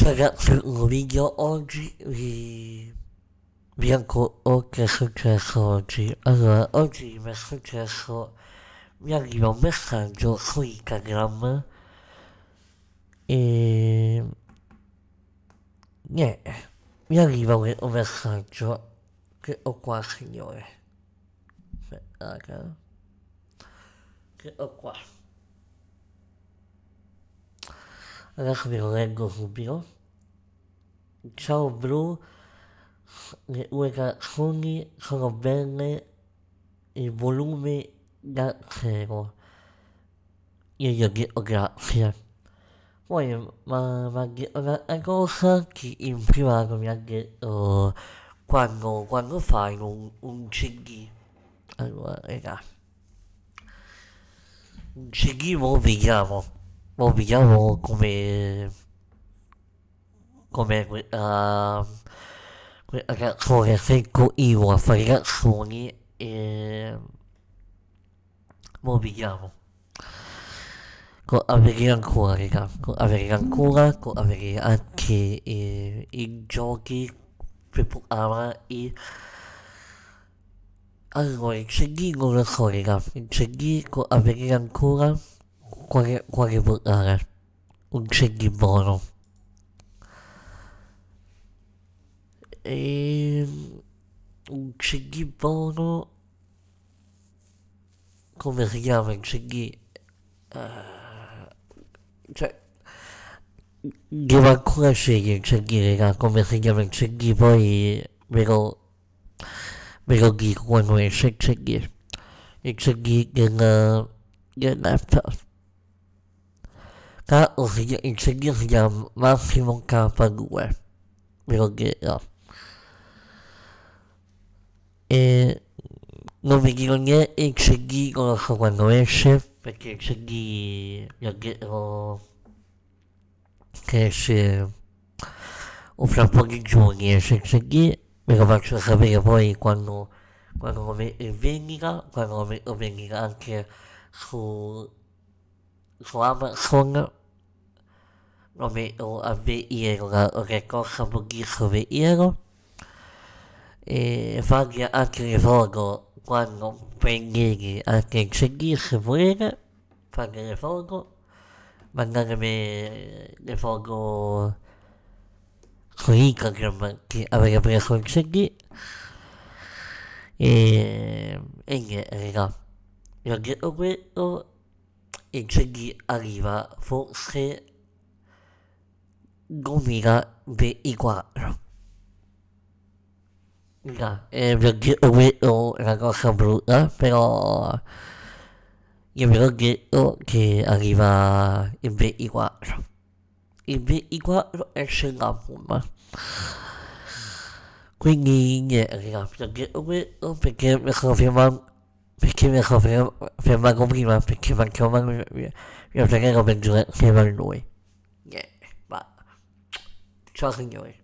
Ciao ragazzi, un video oggi vi... vi racconto oh, che è successo oggi. Allora, oggi mi è successo, mi arriva un messaggio su Instagram e... Niente, mi arriva un messaggio che ho qua, signore. Aspetta, raga. Che ho qua. adesso ve lo leggo subito. Ciao Blu, le tue canzoni sono belle, il volume da zero. Io gli ho detto oh, grazie. Poi ma, ma una cosa che in privato mi ha detto quando, quando fai un, un CD. Allora, raga. Un CD lo vediamo lo vediamo come come quella, ehm, quella canzone Senko io a fare canzoni e ehm, lo vediamo con avere ancora raga con avere ancora con avere anche eh, i giochi per programma e allora, c'è lì una storia, c'è lì con avvenire ancora quale, quale votare. Un cenno ehm, in E... Un cenno in Come si chiama il cenno? Uh, cioè... Devo ancora scegliere il cenno, raga, come si chiama il cenno, poi ve lo... ve lo dico quando esce il cenno. Il cenno del... del laptop realtà il CD si chiama Massimo K2, ve lo dirò. E non vi dico niente, il CD conosco quando esce, perché il CD vi ho detto che esce fra pochi giorni esce il CD, ve lo faccio sapere poi quando, quando lo metto in vendita, quando lo metto in vendita anche su, su Amazon noveno a Veirla, recorsa Mughirso Veiro e varia anche il voto quando prendere anche il seguire se volete, fare il voto, mandarmi il voto su Instagram che avete preso il CD e, niente raga, io ho detto questo il CD arriva forse 2024. No, eh, vi ho detto una cosa brutta, però io vi ho detto che arriva il 24. Il 24 esce l'album. Quindi niente, ragazzi, vi ho detto questo perché mi sono fermato perché mi sono fermato prima, perché mancava mi, mi, mi, mi, mi, mi, mi, mi, mi, mi, trusting you.